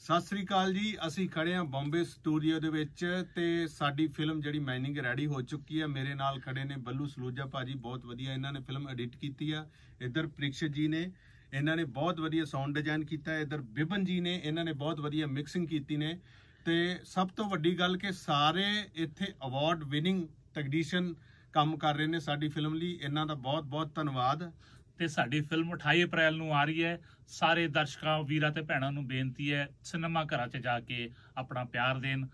ਸਤਿ ਸ੍ਰੀ ਅਕਾਲ ਜੀ ਅਸੀਂ ਖੜੇ ਆ ਬੰਬੇ ਸਟੂਡੀਓ ਦੇ ਵਿੱਚ ਤੇ ਸਾਡੀ ਫਿਲਮ ਜਿਹੜੀ ਮਾਈਨਿੰਗ ਰੈਡੀ ਹੋ ਚੁੱਕੀ ਹੈ ਮੇਰੇ ਨਾਲ ਖੜੇ ਨੇ ਬੱਲੂ ਸਲੂਜਾ ਭਾਜੀ ਬਹੁਤ ਵਧੀਆ ਇਹਨਾਂ ਨੇ ਫਿਲਮ ਐਡਿਟ ਕੀਤੀ ਆ ਇਧਰ ਪ੍ਰਿਕਸ਼ਿਤ ਜੀ ਨੇ ਇਹਨਾਂ ਨੇ ਬਹੁਤ ਵਧੀਆ ਸਾਊਂਡ ਡਿਜ਼ਾਈਨ ਕੀਤਾ ਹੈ ਇਧਰ ਬਿਬਨ ਜੀ ਨੇ ਇਹਨਾਂ ਨੇ ਬਹੁਤ ਵਧੀਆ ਮਿਕਸਿੰਗ ਕੀਤੀ ਨੇ ਤੇ ਸਭ ਤੋਂ ਵੱਡੀ ਗੱਲ ਕਿ ਸਾਰੇ ਇੱਥੇ ਅਵਾਰਡ ਵਿਨਿੰਗ ਟੈਕਨੀਸ਼ੀਅਨ ਕੰਮ ਕਰ ਰਹੇ ਨੇ ਸਾਡੀ ਫਿਲਮ ਲਈ ਇਹਨਾਂ ਦਾ ਬਹੁਤ ਬਹੁਤ ਧੰਨਵਾਦ ਤੇ ਸਾਡੀ ਫਿਲਮ 28 ਅਪ੍ਰੈਲ ਨੂੰ ਆ ਰਹੀ ਹੈ ਸਾਰੇ ਦਰਸ਼ਕਾਂ ਵੀਰਾਂ ਤੇ ਭੈਣਾਂ ਨੂੰ ਬੇਨਤੀ ਹੈ ਸਿਨੇਮਾ ਘਰਾਂ 'ਚ ਜਾ ਕੇ ਆਪਣਾ ਪਿਆਰ ਦੇਣ